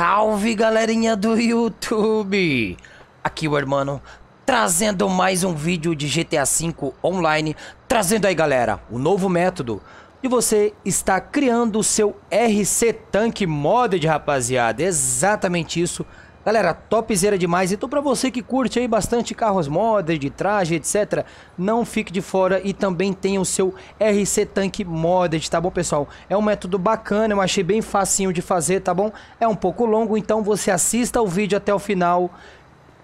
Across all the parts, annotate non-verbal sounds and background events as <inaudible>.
Salve galerinha do YouTube! Aqui o Hermano, trazendo mais um vídeo de GTA V online, trazendo aí galera, o novo método de você estar criando o seu RC Tank Modded rapaziada, exatamente isso Galera, topzera demais. Então para você que curte aí bastante carros moded, de traje, etc, não fique de fora e também tenha o seu RC Tank moded, tá bom, pessoal? É um método bacana, eu achei bem facinho de fazer, tá bom? É um pouco longo, então você assista o vídeo até o final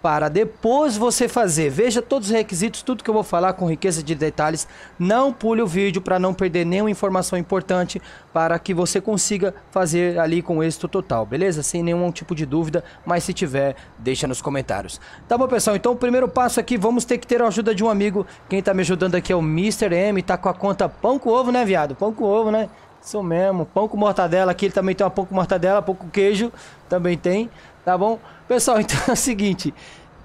para depois você fazer. Veja todos os requisitos, tudo que eu vou falar com riqueza de detalhes. Não pule o vídeo para não perder nenhuma informação importante para que você consiga fazer ali com êxito total, beleza? Sem nenhum tipo de dúvida, mas se tiver, deixa nos comentários. Tá bom, pessoal? Então, o primeiro passo aqui, vamos ter que ter a ajuda de um amigo. Quem tá me ajudando aqui é o Mr. M, tá com a conta pão com ovo, né, viado? Pão com ovo, né? Isso mesmo, pão com mortadela aqui, ele também tem uma pão com mortadela, pão com queijo, também tem. Tá bom? Pessoal, <laughs> então é o seguinte.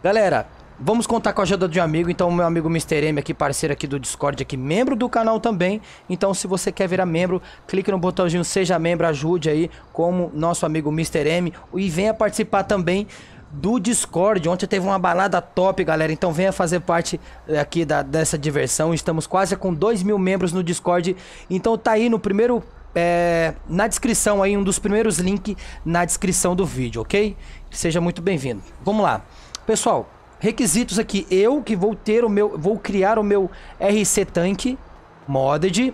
Galera, Vamos contar com a ajuda de um amigo, então meu amigo Mr. M aqui, parceiro aqui do Discord, aqui membro do canal também. Então se você quer virar membro, clique no botãozinho seja membro, ajude aí como nosso amigo Mr. M e venha participar também do Discord. Ontem teve uma balada top, galera, então venha fazer parte eh, aqui da, dessa diversão. Estamos quase com 2 mil membros no Discord, então tá aí no primeiro é, na descrição aí, um dos primeiros links na descrição do vídeo, ok? Seja muito bem-vindo. Vamos lá. Pessoal, requisitos aqui. Eu que vou ter o meu... Vou criar o meu RC Tank Modded.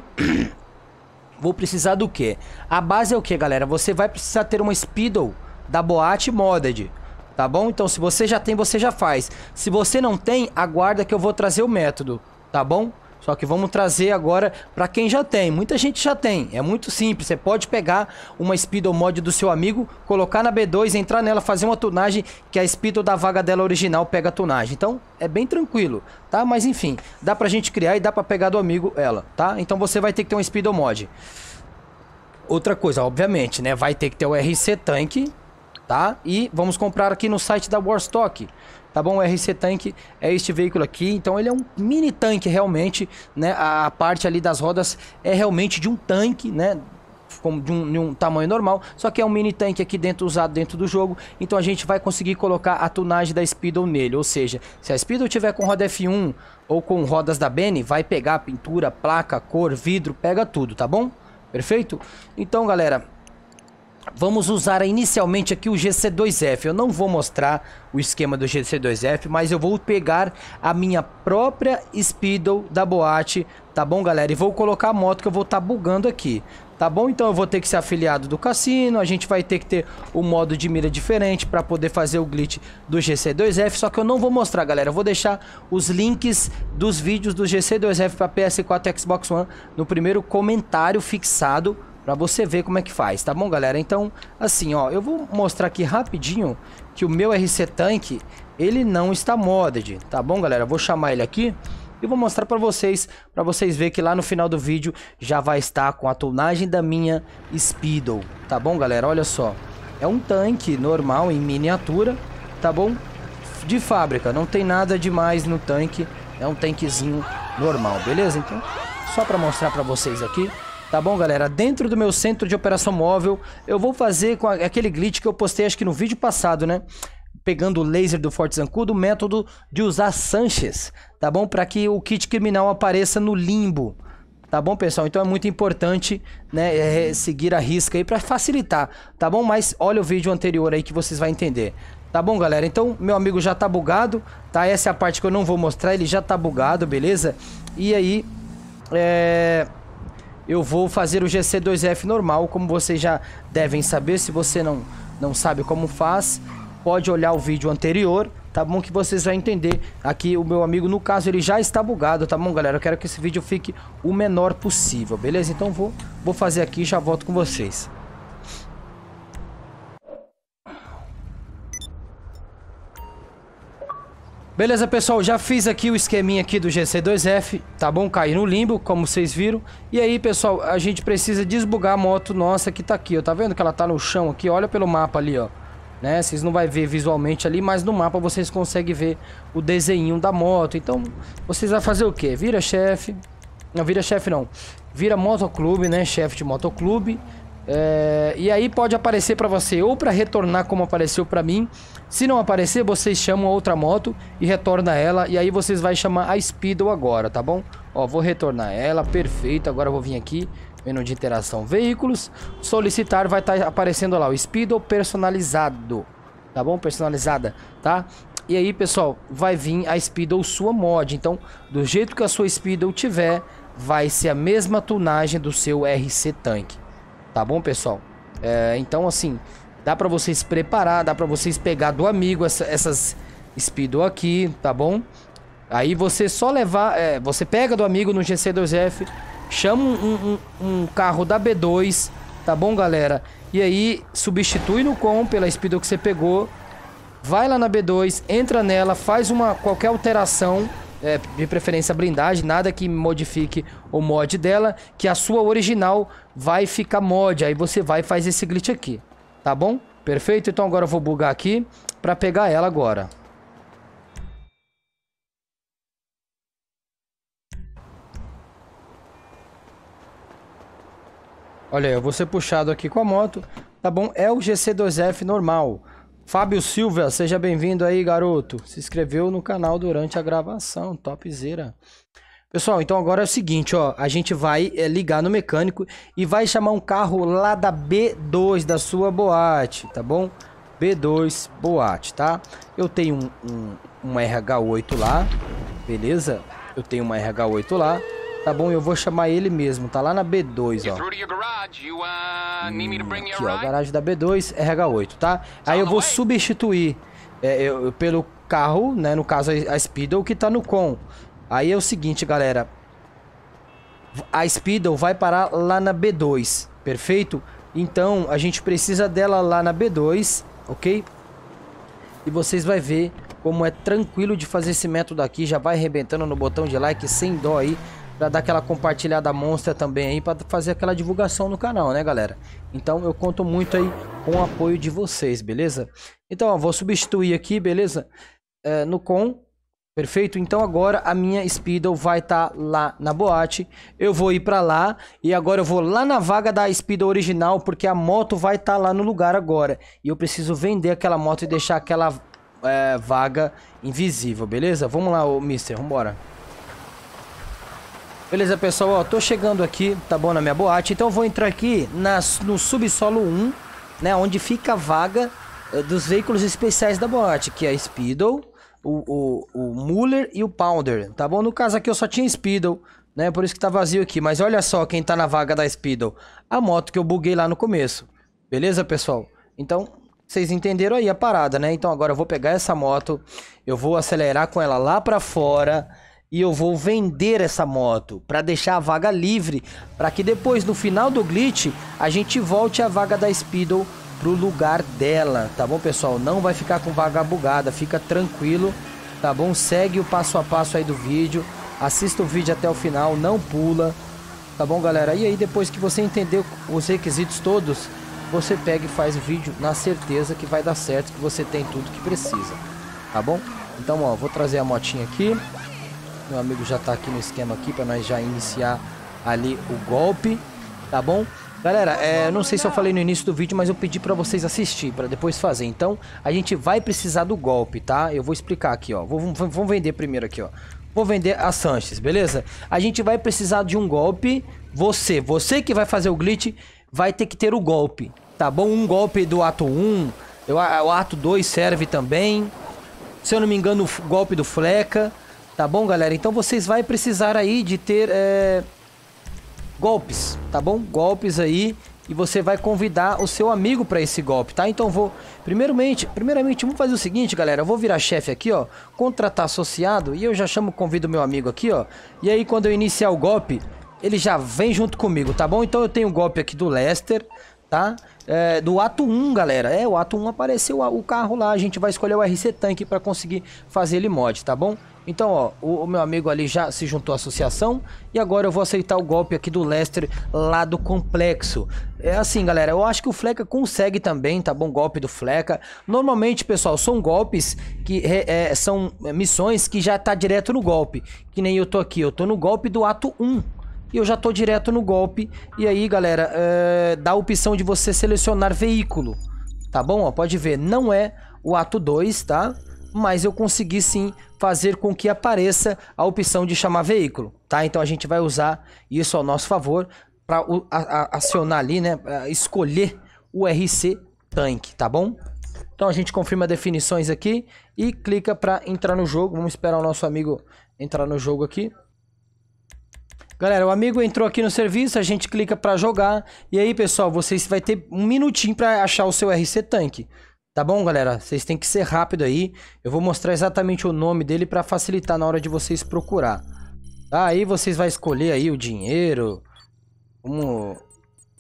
<clears throat> vou precisar do que? A base é o que, galera? Você vai precisar ter uma Speedo da boate modded. Tá bom? Então, se você já tem, você já faz. Se você não tem, aguarda que eu vou trazer o método. Tá bom? Só que vamos trazer agora para quem já tem. Muita gente já tem. É muito simples. Você pode pegar uma Speedo Mod do seu amigo, colocar na B2, entrar nela, fazer uma tunagem, que a Speedo da vaga dela original pega a tunagem. Então, é bem tranquilo, tá? Mas enfim, dá pra gente criar e dá pra pegar do amigo ela, tá? Então você vai ter que ter uma Speedo Mod. Outra coisa, obviamente, né? Vai ter que ter o RC Tank, tá? E vamos comprar aqui no site da Warstock. Stock tá bom? O RC Tank é este veículo aqui, então ele é um mini tanque realmente, né? A parte ali das rodas é realmente de um tanque, né? como de um, de um, tamanho normal, só que é um mini tanque aqui dentro usado dentro do jogo, então a gente vai conseguir colocar a tunagem da Speedo nele, ou seja, se a Speedo tiver com roda F1 ou com rodas da Bene, vai pegar pintura, placa, cor, vidro, pega tudo, tá bom? Perfeito? Então, galera, Vamos usar inicialmente aqui o GC2F. Eu não vou mostrar o esquema do GC2F, mas eu vou pegar a minha própria Speedo da boate, tá bom, galera? E vou colocar a moto que eu vou estar tá bugando aqui, tá bom? Então eu vou ter que ser afiliado do cassino, a gente vai ter que ter o um modo de mira diferente para poder fazer o glitch do GC2F, só que eu não vou mostrar, galera. Eu vou deixar os links dos vídeos do GC2F para PS4 e Xbox One no primeiro comentário fixado para você ver como é que faz, tá bom, galera? Então, assim, ó, eu vou mostrar aqui rapidinho que o meu RC Tank, ele não está modded, tá bom, galera? vou chamar ele aqui e vou mostrar para vocês, para vocês ver que lá no final do vídeo já vai estar com a tonagem da minha Speedo, tá bom, galera? Olha só, é um tanque normal em miniatura, tá bom? De fábrica, não tem nada demais no tanque, é um tanquezinho normal, beleza? Então, só para mostrar para vocês aqui, Tá bom, galera? Dentro do meu centro de operação móvel, eu vou fazer com aquele glitch que eu postei acho que no vídeo passado, né? Pegando o laser do Forte Zancudo, o método de usar Sanchez, tá bom? Para que o kit criminal apareça no limbo, tá bom, pessoal? Então é muito importante, né, é, é seguir a risca aí para facilitar, tá bom? Mas olha o vídeo anterior aí que vocês vão entender. Tá bom, galera? Então, meu amigo já tá bugado, tá? Essa é a parte que eu não vou mostrar, ele já tá bugado, beleza? E aí, é eu vou fazer o GC2F normal, como vocês já devem saber. Se você não, não sabe como faz, pode olhar o vídeo anterior, tá bom? Que vocês vão entender. Aqui o meu amigo, no caso, ele já está bugado, tá bom, galera? Eu quero que esse vídeo fique o menor possível, beleza? Então vou, vou fazer aqui e já volto com vocês. Beleza, pessoal, já fiz aqui o esqueminha aqui do GC2F, tá bom? Cair no limbo, como vocês viram. E aí, pessoal, a gente precisa desbugar a moto nossa que tá aqui, ó. Tá vendo que ela tá no chão aqui? Olha pelo mapa ali, ó. Né? Vocês não vai ver visualmente ali, mas no mapa vocês conseguem ver o desenho da moto. Então, vocês vão fazer o quê? Vira chefe... Não, vira chefe não. Vira motoclube, né? Chefe de motoclube. É, e aí pode aparecer para você ou para retornar como apareceu para mim. Se não aparecer, vocês chamam a outra moto e retorna ela. E aí vocês vai chamar a Speedo agora, tá bom? Ó, vou retornar ela, perfeito. Agora eu vou vir aqui, menu de interação veículos. Solicitar vai estar tá aparecendo lá o Speedo personalizado, tá bom? Personalizada, tá? E aí, pessoal, vai vir a Speedo sua mod. Então, do jeito que a sua Speedo tiver, vai ser a mesma tunagem do seu RC Tank tá bom, pessoal? É, então, assim, dá para vocês preparar, dá para vocês pegar do amigo essa, essas Speedo aqui, tá bom? Aí você só levar, é, você pega do amigo no GC2F, chama um, um, um, carro da B2, tá bom, galera? E aí substitui no com pela Speedo que você pegou, vai lá na B2, entra nela, faz uma qualquer alteração é, de preferência blindagem, nada que modifique o mod dela, que a sua original vai ficar mod, aí você vai e faz esse glitch aqui, tá bom? Perfeito? Então agora eu vou bugar aqui para pegar ela agora. Olha aí, eu vou ser puxado aqui com a moto, tá bom? É o GC2F normal, Fábio Silva, seja bem-vindo aí, garoto. Se inscreveu no canal durante a gravação, topzera. Pessoal, então agora é o seguinte, ó, a gente vai é, ligar no mecânico e vai chamar um carro lá da B2 da sua boate, tá bom? B2 boate, tá? Eu tenho um, um, um RH8 lá, beleza? Eu tenho uma RH8 lá. Tá bom, eu vou chamar ele mesmo. Tá lá na B2, ó. Uh, hum, aqui, ó, garagem da B2, RH8, tá? Aí eu vou substituir é, eu, pelo carro, né? No caso, a Speedo, que tá no com. Aí é o seguinte, galera. A Speedo vai parar lá na B2, perfeito? Então, a gente precisa dela lá na B2, ok? E vocês vão ver como é tranquilo de fazer esse método aqui. Já vai arrebentando no botão de like sem dó aí para dar aquela compartilhada monstra também aí, para fazer aquela divulgação no canal, né, galera? Então eu conto muito aí com o apoio de vocês, beleza? Então, ó, vou substituir aqui, beleza? É, no com, perfeito? Então agora a minha Speedo vai estar tá lá na boate, eu vou ir para lá e agora eu vou lá na vaga da Speedo original, porque a moto vai estar tá lá no lugar agora. E eu preciso vender aquela moto e deixar aquela é, vaga invisível, beleza? Vamos lá, ô, mister, vambora. embora. Beleza, pessoal, ó, tô chegando aqui, tá bom, na minha boate. Então eu vou entrar aqui na no subsolo 1, né, onde fica a vaga eh, dos veículos especiais da boate, que é a Speedo, o, o, o Muller e o Pounder, tá bom? No caso aqui eu só tinha Speedo, né, por isso que tá vazio aqui. Mas olha só quem tá na vaga da Speedo, a moto que eu buguei lá no começo. Beleza, pessoal? Então, vocês entenderam aí a parada, né? Então agora eu vou pegar essa moto, eu vou acelerar com ela lá pra fora e eu vou vender essa moto para deixar a vaga livre para que depois no final do glitch a gente volte a vaga da Speedo pro lugar dela, tá bom pessoal? Não vai ficar com vaga bugada, fica tranquilo, tá bom? Segue o passo a passo aí do vídeo, assista o vídeo até o final, não pula, tá bom galera? E aí depois que você entender os requisitos todos, você pega e faz o vídeo na certeza que vai dar certo, que você tem tudo que precisa, tá bom? Então ó, vou trazer a motinha aqui. Meu amigo já tá aqui no esquema aqui para nós já iniciar ali o golpe, tá bom? Galera, é, não sei se eu falei no início do vídeo, mas eu pedi para vocês assistir, para depois fazer. Então, a gente vai precisar do golpe, tá? Eu vou explicar aqui, ó. Vamos vender primeiro aqui, ó. Vou vender a Sanches, beleza? A gente vai precisar de um golpe. Você, você que vai fazer o glitch, vai ter que ter o golpe, tá bom? Um golpe do ato 1, o ato 2 serve também. Se eu não me engano, o golpe do Fleca. Tá bom, galera? Então vocês vão precisar aí de ter é, golpes, tá bom? Golpes aí e você vai convidar o seu amigo para esse golpe, tá? Então vou, primeiramente, primeiramente vamos fazer o seguinte, galera, eu vou virar chefe aqui, ó, contratar associado e eu já chamo, convido meu amigo aqui, ó. E aí quando eu iniciar o golpe, ele já vem junto comigo, tá bom? Então eu tenho o golpe aqui do Lester, tá? é, do ato 1, galera. É, o ato 1 apareceu o carro lá, a gente vai escolher o RC Tank para conseguir fazer ele mod, tá bom? Então, ó, o, o, meu amigo ali já se juntou à associação e agora eu vou aceitar o golpe aqui do Lester lá do complexo. É assim, galera, eu acho que o Fleca consegue também, tá bom? Golpe do Fleca. Normalmente, pessoal, são golpes que é, são é, missões que já tá direto no golpe. Que nem eu tô aqui, eu tô no golpe do ato 1 e eu já tô direto no golpe. E aí, galera, é, dá a opção de você selecionar veículo, tá bom? Ó, pode ver, não é o ato 2, tá? Mas eu consegui sim fazer com que apareça a opção de chamar veículo, tá? Então a gente vai usar isso ao nosso favor para acionar ali, né? Pra escolher o RC Tank, tá bom? Então a gente confirma definições aqui e clica para entrar no jogo. Vamos esperar o nosso amigo entrar no jogo aqui. Galera, o amigo entrou aqui no serviço, a gente clica para jogar. E aí, pessoal, vocês vai ter um minutinho para achar o seu RC Tank. Tá bom, galera? Vocês têm que ser rápido aí. Eu vou mostrar exatamente o nome dele para facilitar na hora de vocês procurar. Tá? Aí vocês vão escolher aí o dinheiro. Vamos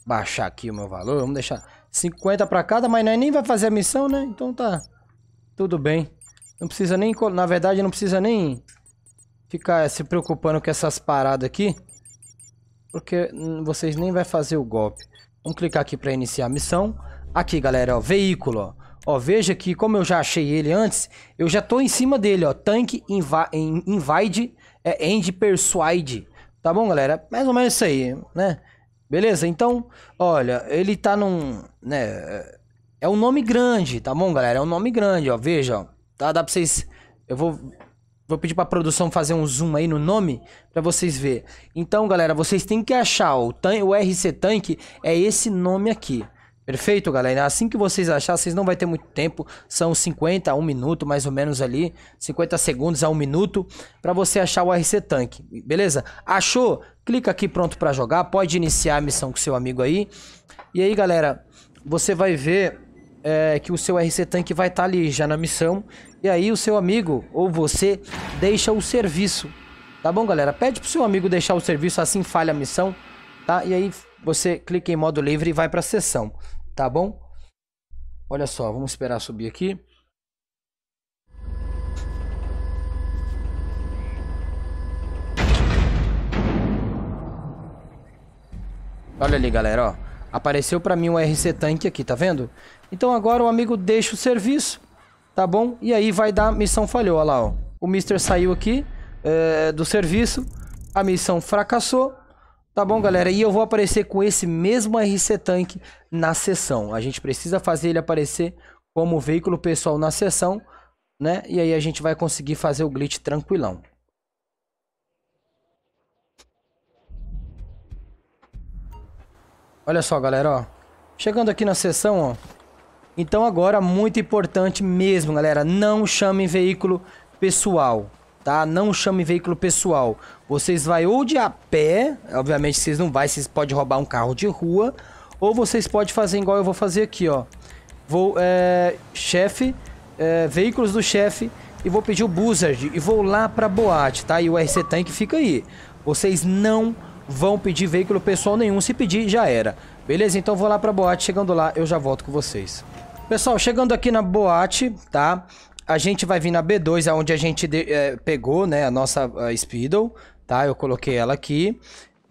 baixar aqui o meu valor. Vamos deixar 50 para cada, mas nem vai fazer a missão, né? Então tá tudo bem. Não precisa nem... Na verdade, não precisa nem ficar se preocupando com essas paradas aqui porque hum, vocês nem vai fazer o golpe. Vamos clicar aqui para iniciar a missão. Aqui, galera, ó, veículo, ó. Ó, veja que como eu já achei ele antes, eu já tô em cima dele, ó. Tank Invade é, End Persuade. Tá bom, galera? Mais ou menos isso aí, né? Beleza? Então, olha, ele tá num... né? É um nome grande, tá bom, galera? É um nome grande, ó. Veja, ó. Tá? Dá para vocês... Eu vou Vou pedir pra produção fazer um zoom aí no nome para vocês verem. Então, galera, vocês têm que achar o, tan o RC Tank é esse nome aqui. Perfeito, galera? Assim que vocês acharem, vocês não vai ter muito tempo. São 50 a 1 minuto, mais ou menos ali. 50 segundos a 1 minuto para você achar o RC Tank. Beleza? Achou? Clica aqui pronto para jogar. Pode iniciar a missão com seu amigo aí. E aí, galera, você vai ver é, que o seu RC Tank vai estar tá ali já na missão. E aí o seu amigo ou você deixa o serviço. Tá bom, galera? Pede pro seu amigo deixar o serviço, assim falha a missão, tá? E aí você clica em modo livre e vai pra sessão, tá bom? Olha só, vamos esperar subir aqui. Olha ali, galera, ó. Apareceu para mim um RC tanque aqui, tá vendo? Então agora o amigo deixa o serviço tá bom? E aí vai dar missão falhou, olha lá, ó. O Mister saiu aqui é, do serviço, a missão fracassou, tá bom, galera? E eu vou aparecer com esse mesmo RC Tank na sessão. A gente precisa fazer ele aparecer como veículo pessoal na sessão, né? E aí a gente vai conseguir fazer o glitch tranquilão. Olha só, galera, ó. Chegando aqui na sessão, ó. Então agora muito importante mesmo, galera, não chame veículo pessoal, tá? Não chame veículo pessoal. Vocês vai ou de a pé, obviamente vocês não vai, vocês podem roubar um carro de rua, ou vocês podem fazer igual eu vou fazer aqui, ó. Vou, é, chefe, é, veículos do chefe, e vou pedir o Buzzard, e vou lá pra boate, tá? E o RC Tank fica aí. Vocês não vão pedir veículo pessoal nenhum, se pedir já era. Beleza? Então vou lá pra boate, chegando lá eu já volto com vocês. Pessoal, chegando aqui na boate, tá? A gente vai vir na B2, aonde é a gente de, é, pegou, né, a nossa Speedo, tá? Eu coloquei ela aqui.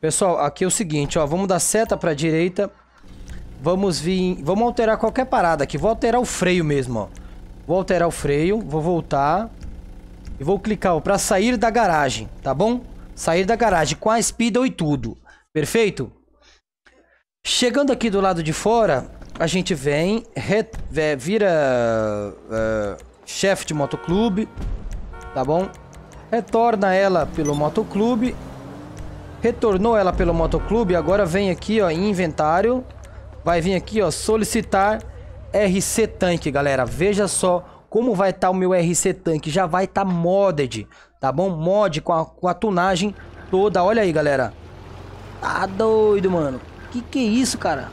Pessoal, aqui é o seguinte, ó, vamos dar seta pra direita. Vamos vir, vamos alterar qualquer parada aqui. Vou alterar o freio mesmo, ó. Vou alterar o freio, vou voltar. E vou clicar, ó, pra sair da garagem, tá bom? Sair da garagem com a Speedo e tudo. Perfeito? Chegando aqui do lado de fora, a gente vem, re, é, vira é, chefe de motoclube, tá bom? Retorna ela pelo motoclube. Retornou ela pelo motoclube, agora vem aqui ó, em inventário. Vai vir aqui ó, solicitar RC tanque, galera. Veja só como vai estar tá o meu RC tanque. Já vai estar tá modded, tá bom? Mod com a, com a tunagem toda. Olha aí, galera. Tá doido, mano. Que que é isso, cara?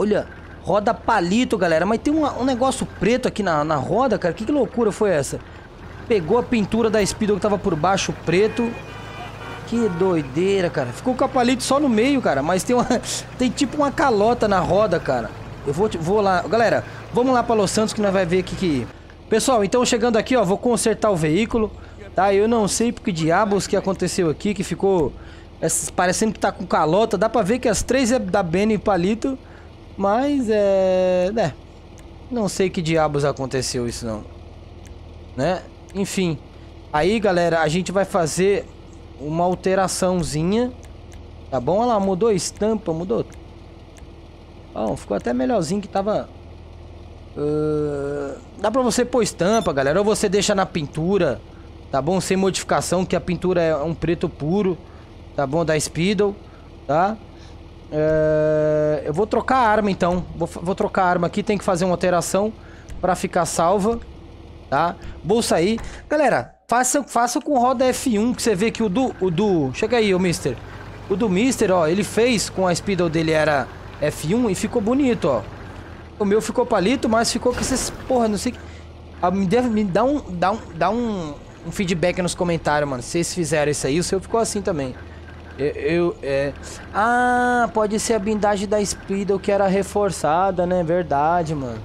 Olha, roda palito, galera. Mas tem uma, um negócio preto aqui na, na roda, cara. Que, que loucura foi essa? Pegou a pintura da Speedo que tava por baixo, preto. Que doideira, cara. Ficou com a palito só no meio, cara. Mas tem uma... <laughs> tem tipo uma calota na roda, cara. Eu vou, vou lá... Galera, vamos lá pra Los Santos que nós vai ver o que... Pessoal, então chegando aqui, ó. Vou consertar o veículo, tá? Eu não sei porque diabos que aconteceu aqui, que ficou... parecendo que tá com calota. Dá pra ver que as três é da Benny e Palito. Mas é. né. Não sei que diabos aconteceu isso não. Né? Enfim. Aí, galera, a gente vai fazer uma alteraçãozinha. Tá bom? Olha lá, mudou a estampa, mudou. Bom, ficou até melhorzinho que tava... Uh... dá pra você pôr estampa, galera. Ou você deixa na pintura, tá bom? Sem modificação, que a pintura é um preto puro, tá bom? Da Speedo, tá? É... Eu vou trocar a arma, então. Vou, vou trocar a arma aqui. Tem que fazer uma alteração pra ficar salva. Tá? Vou sair. Galera, faça, faça com roda F1, que você vê que o do... O do... Chega aí, o Mister. O do Mister, ó, ele fez com a Speedo dele era F1 e ficou bonito, ó. O meu ficou palito, mas ficou com esses... Porra, não sei... Ah, me, deve, me dá um... Dá um... Dá um um feedback nos comentários, mano. Se vocês fizeram isso aí, o seu ficou assim também. Eu, eu, é... Ah, pode ser a blindagem da Speedle que era reforçada, né? Verdade, mano.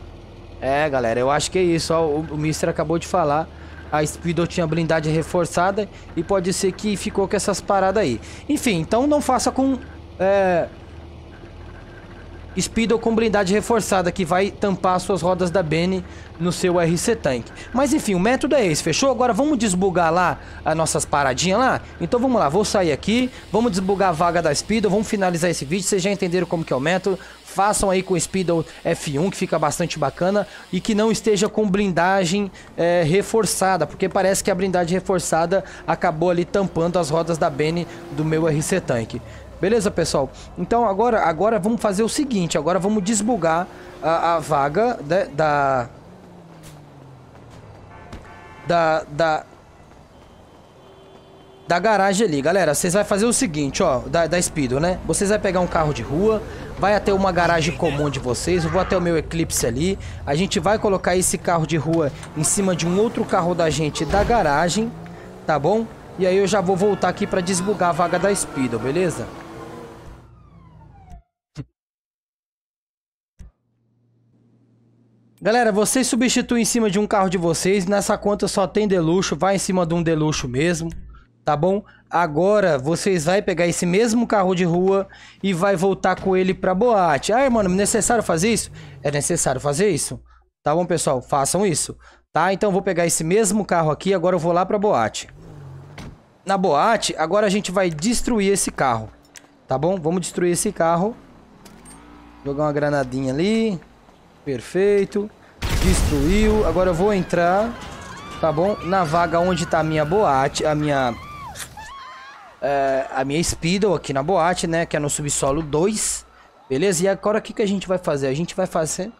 É, galera, eu acho que é isso. Ó, o, o Mister acabou de falar. A Speedle tinha blindagem reforçada e pode ser que ficou com essas paradas aí. Enfim, então não faça com... É, Speedo com blindagem reforçada que vai tampar suas rodas da Bene no seu RC Tank. Mas enfim, o método é esse, fechou? Agora vamos desbugar lá as nossas paradinhas lá? Então vamos lá, vou sair aqui, vamos desbugar a vaga da Speedo, vamos finalizar esse vídeo, vocês já entenderam como que é o método. Façam aí com o Speedo F1, que fica bastante bacana, e que não esteja com blindagem é, reforçada, porque parece que a blindagem reforçada acabou ali tampando as rodas da Bene do meu RC Tank. Beleza, pessoal? Então agora, agora vamos fazer o seguinte. Agora vamos desbugar a, a vaga de, né, da... Da... Da... Da garagem ali, galera, vocês vão fazer o seguinte, ó, da, da Speedo, né? Vocês vão pegar um carro de rua, vai até uma garagem comum de vocês, eu vou até o meu Eclipse ali. A gente vai colocar esse carro de rua em cima de um outro carro da gente da garagem, tá bom? E aí eu já vou voltar aqui pra desbugar a vaga da Speedo, beleza? Galera, vocês substituem em cima de um carro de vocês. Nessa conta só tem deluxo. Vai em cima de um deluxo mesmo. Tá bom? Agora vocês vai pegar esse mesmo carro de rua e vai voltar com ele pra boate. Ah, mano, é necessário fazer isso? É necessário fazer isso? Tá bom, pessoal? Façam isso. Tá? Então vou pegar esse mesmo carro aqui. Agora eu vou lá pra boate. Na boate, agora a gente vai destruir esse carro. Tá bom? Vamos destruir esse carro. Jogar uma granadinha ali. Perfeito. Destruiu. Agora eu vou entrar, tá bom? Na vaga onde tá a minha boate, a minha... É, a minha Speedo aqui na boate, né? Que é no subsolo 2. Beleza? E agora o que, que a gente vai fazer? A gente vai fazer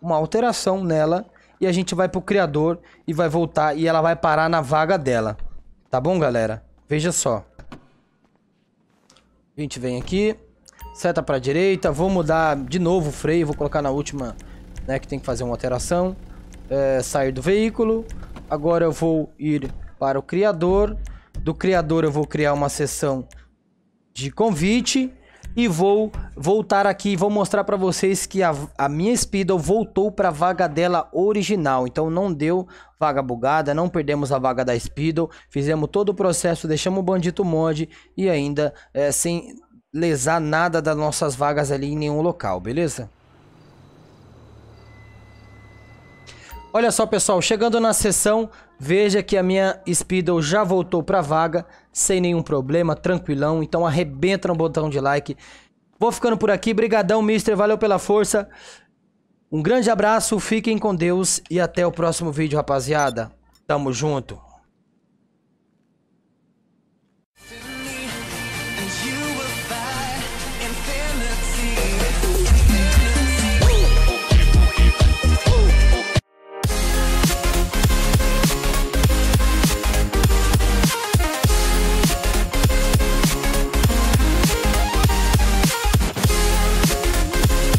uma alteração nela. E a gente vai pro criador e vai voltar. E ela vai parar na vaga dela. Tá bom, galera? Veja só. A gente vem aqui. Seta pra direita. Vou mudar de novo o freio. Vou colocar na última né, que tem que fazer uma alteração, é, sair do veículo. Agora eu vou ir para o criador. Do criador eu vou criar uma sessão de convite e vou voltar aqui e vou mostrar para vocês que a, a minha Speedle voltou para a vaga dela original. Então não deu vaga bugada, não perdemos a vaga da Speedle, fizemos todo o processo, deixamos o bandito mod e ainda é, sem lesar nada das nossas vagas ali em nenhum local, beleza? Olha só, pessoal, chegando na sessão, veja que a minha Speedle já voltou para vaga, sem nenhum problema, tranquilão. Então arrebenta no botão de like. Vou ficando por aqui. Brigadão, mister. Valeu pela força. Um grande abraço, fiquem com Deus e até o próximo vídeo, rapaziada. Tamo junto.